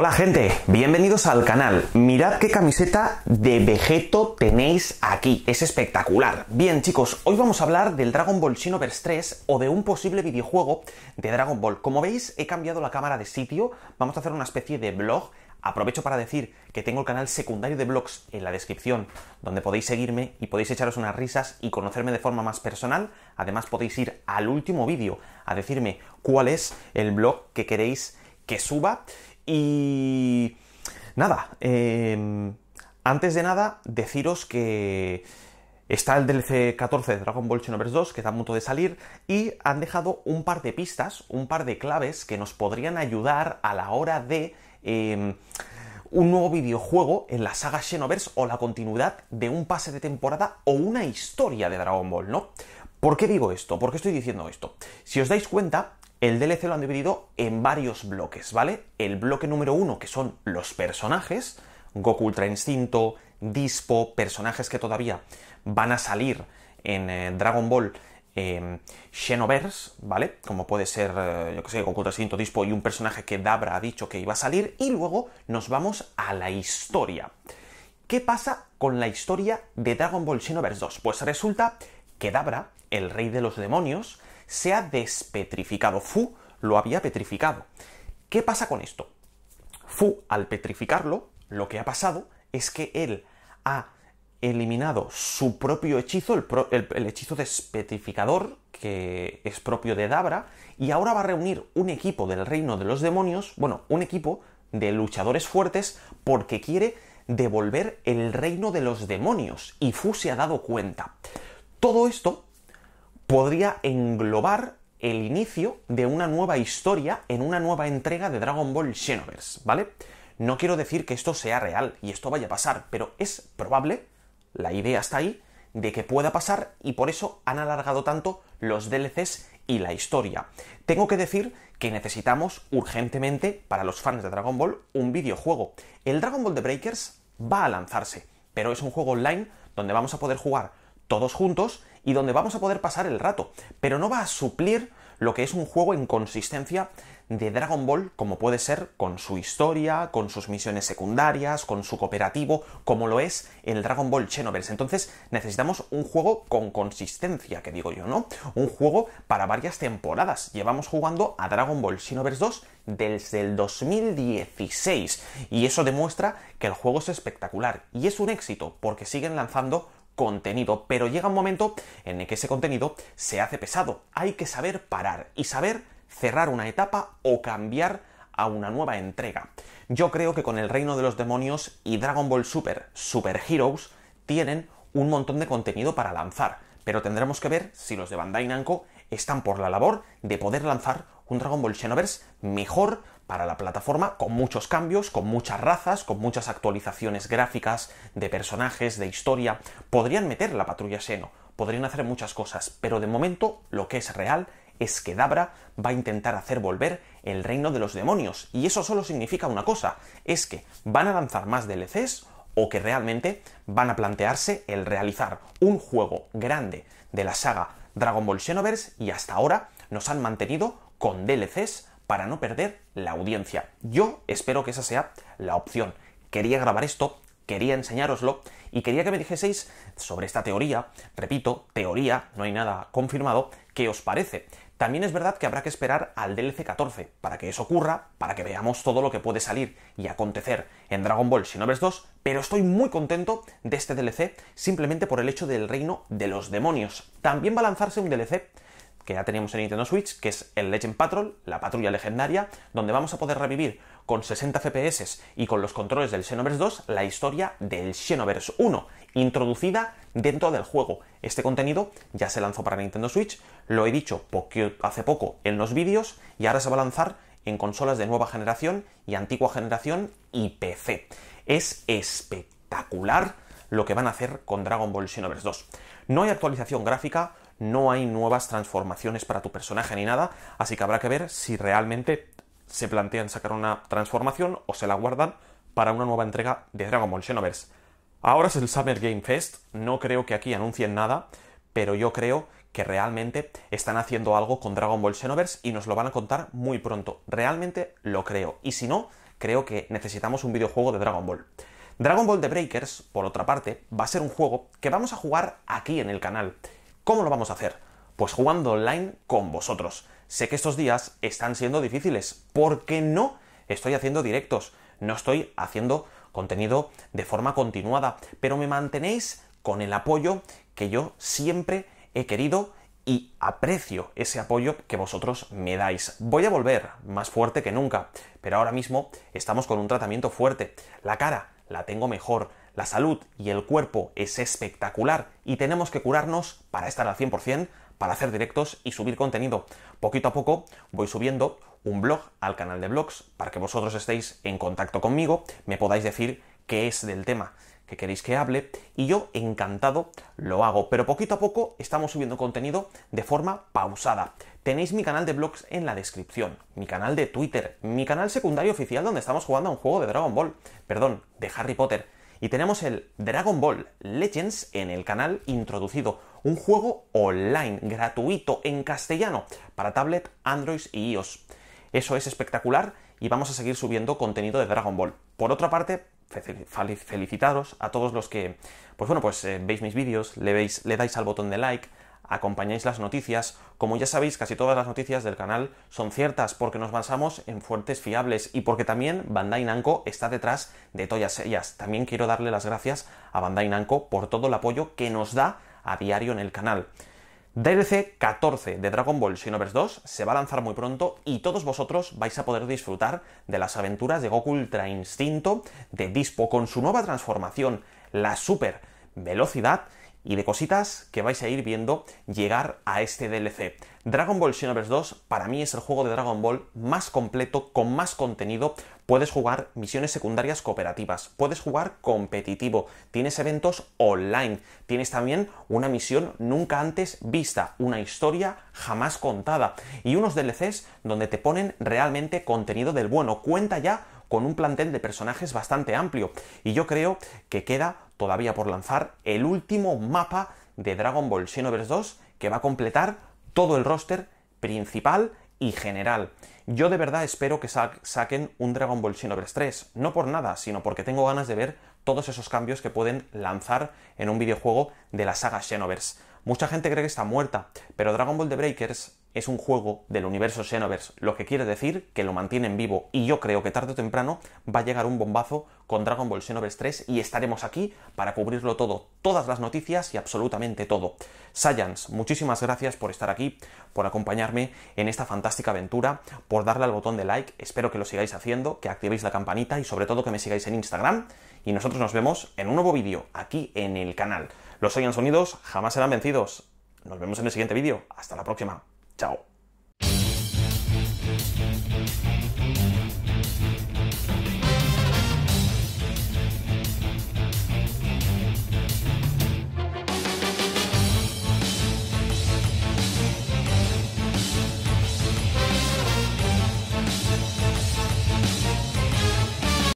Hola gente, bienvenidos al canal. Mirad qué camiseta de Vegeto tenéis aquí, es espectacular. Bien chicos, hoy vamos a hablar del Dragon Ball Xenoverse 3 o de un posible videojuego de Dragon Ball. Como veis, he cambiado la cámara de sitio, vamos a hacer una especie de blog Aprovecho para decir que tengo el canal secundario de blogs en la descripción, donde podéis seguirme y podéis echaros unas risas y conocerme de forma más personal. Además podéis ir al último vídeo a decirme cuál es el blog que queréis que suba y nada, em, antes de nada, deciros que está el DLC 14 de Dragon Ball Xenoverse 2, que está a punto de salir, y han dejado un par de pistas, un par de claves que nos podrían ayudar a la hora de em, un nuevo videojuego en la saga Xenoverse o la continuidad de un pase de temporada o una historia de Dragon Ball, ¿no? ¿Por qué digo esto? ¿Por qué estoy diciendo esto? Si os dais cuenta, el DLC lo han dividido en varios bloques, ¿vale? El bloque número uno, que son los personajes, Goku Ultra Instinto, Dispo, personajes que todavía van a salir en eh, Dragon Ball em, Xenoverse, ¿vale? Como puede ser, eh, yo que sé, Goku Ultra Instinto, Dispo y un personaje que Dabra ha dicho que iba a salir. Y luego nos vamos a la historia. ¿Qué pasa con la historia de Dragon Ball Xenoverse 2? Pues resulta que Dabra, el rey de los demonios, se ha despetrificado. Fu lo había petrificado. ¿Qué pasa con esto? Fu, al petrificarlo, lo que ha pasado es que él ha eliminado su propio hechizo, el, hechizo despetrificador, que es propio de Dabra, y ahora va a reunir un equipo del reino de los demonios, bueno, un equipo de luchadores fuertes, porque quiere devolver el reino de los demonios, y Fu se ha dado cuenta. Todo esto podría englobar el inicio de una nueva historia en una nueva entrega de Dragon Ball Xenoverse, ¿vale? No quiero decir que esto sea real y esto vaya a pasar, pero es probable, la idea está ahí, de que pueda pasar y por eso han alargado tanto los DLCs y la historia. Tengo que decir que necesitamos urgentemente, para los fans de Dragon Ball, un videojuego. El Dragon Ball The Breakers va a lanzarse, pero es un juego online donde vamos a poder jugar todos juntos y donde vamos a poder pasar el rato, pero no va a suplir lo que es un juego en consistencia de Dragon Ball, como puede ser con su historia, con sus misiones secundarias, con su cooperativo, como lo es el Dragon Ball Xenoverse. Entonces necesitamos un juego con consistencia, que digo yo, ¿no? Un juego para varias temporadas. Llevamos jugando a Dragon Ball Xenoverse 2 desde el 2016 y eso demuestra que el juego es espectacular y es un éxito porque siguen lanzando contenido, pero llega un momento en el que ese contenido se hace pesado. Hay que saber parar y saber cerrar una etapa o cambiar a una nueva entrega. Yo creo que con el Reino de los Demonios y Dragon Ball Super, Super Heroes, tienen un montón de contenido para lanzar, pero tendremos que ver si los de Bandai Namco están por la labor de poder lanzar un Dragon Ball Xenoverse mejor para la plataforma, con muchos cambios, con muchas razas, con muchas actualizaciones gráficas, de personajes, de historia. Podrían meter la patrulla Xeno, podrían hacer muchas cosas, pero de momento lo que es real es que Dabra va a intentar hacer volver el reino de los demonios. Y eso solo significa una cosa, es que van a lanzar más DLCs o que realmente van a plantearse el realizar un juego grande de la saga Dragon Ball Xenoverse y hasta ahora nos han mantenido con DLCs para no perder la audiencia. Yo espero que esa sea la opción. Quería grabar esto, quería enseñároslo y quería que me dijeseis sobre esta teoría, repito, teoría, no hay nada confirmado, ¿qué os parece? También es verdad que habrá que esperar al DLC 14 para que eso ocurra, para que veamos todo lo que puede salir y acontecer en Dragon Ball Xenoverse 2, pero estoy muy contento de este DLC simplemente por el hecho del reino de los demonios. También va a lanzarse un DLC que ya teníamos en Nintendo Switch, que es el Legend Patrol, la patrulla legendaria, donde vamos a poder revivir con 60 FPS y con los controles del Xenoverse 2 la historia del Xenoverse 1, introducida dentro del juego. Este contenido ya se lanzó para Nintendo Switch, lo he dicho hace poco en los vídeos y ahora se va a lanzar en consolas de nueva generación y antigua generación y PC. Es espectacular lo que van a hacer con Dragon Ball Xenoverse 2. No hay actualización gráfica, no hay nuevas transformaciones para tu personaje ni nada, así que habrá que ver si realmente se plantean sacar una transformación o se la guardan para una nueva entrega de Dragon Ball Xenoverse. Ahora es el Summer Game Fest, no creo que aquí anuncien nada, pero yo creo que realmente están haciendo algo con Dragon Ball Xenoverse y nos lo van a contar muy pronto. Realmente lo creo. Y si no, creo que necesitamos un videojuego de Dragon Ball. Dragon Ball The Breakers, por otra parte, va a ser un juego que vamos a jugar aquí en el canal. ¿Cómo lo vamos a hacer? Pues jugando online con vosotros. Sé que estos días están siendo difíciles. porque no? Estoy haciendo directos, no estoy haciendo contenido de forma continuada, pero me mantenéis con el apoyo que yo siempre he querido y aprecio ese apoyo que vosotros me dais. Voy a volver más fuerte que nunca, pero ahora mismo estamos con un tratamiento fuerte. La cara la tengo mejor, la salud y el cuerpo es espectacular y tenemos que curarnos para estar al 100%, para hacer directos y subir contenido. Poquito a poco voy subiendo un blog al canal de blogs para que vosotros estéis en contacto conmigo, me podáis decir qué es del tema que queréis que hable y yo encantado lo hago, pero poquito a poco estamos subiendo contenido de forma pausada. Tenéis mi canal de blogs en la descripción, mi canal de Twitter, mi canal secundario oficial donde estamos jugando a un juego de Dragon Ball, perdón, de Harry Potter y tenemos el Dragon Ball Legends en el canal introducido, un juego online, gratuito, en castellano, para tablet, Android y iOS. Eso es espectacular y vamos a seguir subiendo contenido de Dragon Ball. Por otra parte, felicitaros a todos los que, pues bueno, pues eh, veis mis vídeos, le, veis, le dais al botón de like, acompañáis las noticias. Como ya sabéis, casi todas las noticias del canal son ciertas porque nos basamos en fuertes fiables y porque también Bandai Namco está detrás de todas ellas. También quiero darle las gracias a Bandai Namco por todo el apoyo que nos da a diario en el canal. DLC 14 de Dragon Ball Xenoverse 2 se va a lanzar muy pronto y todos vosotros vais a poder disfrutar de las aventuras de Goku Ultra Instinto, de Dispo con su nueva transformación, la super velocidad y de cositas que vais a ir viendo llegar a este DLC. Dragon Ball Xenoverse 2 para mí es el juego de Dragon Ball más completo, con más contenido. Puedes jugar misiones secundarias cooperativas, puedes jugar competitivo, tienes eventos online, tienes también una misión nunca antes vista, una historia jamás contada y unos DLCs donde te ponen realmente contenido del bueno. Cuenta ya con un plantel de personajes bastante amplio y yo creo que queda todavía por lanzar el último mapa de Dragon Ball Xenoverse 2 que va a completar todo el roster principal y general. Yo de verdad espero que saquen un Dragon Ball Xenoverse 3, no por nada, sino porque tengo ganas de ver todos esos cambios que pueden lanzar en un videojuego de la saga Xenoverse. Mucha gente cree que está muerta, pero Dragon Ball The Breakers es un juego del universo Xenoverse, lo que quiere decir que lo mantienen vivo y yo creo que tarde o temprano va a llegar un bombazo con Dragon Ball Xenoverse 3 y estaremos aquí para cubrirlo todo, todas las noticias y absolutamente todo. Science, muchísimas gracias por estar aquí, por acompañarme en esta fantástica aventura, por darle al botón de like, espero que lo sigáis haciendo, que activéis la campanita y sobre todo que me sigáis en Instagram y nosotros nos vemos en un nuevo vídeo aquí en el canal. Los Saiyans Unidos jamás serán vencidos. Nos vemos en el siguiente vídeo. Hasta la próxima. Ciao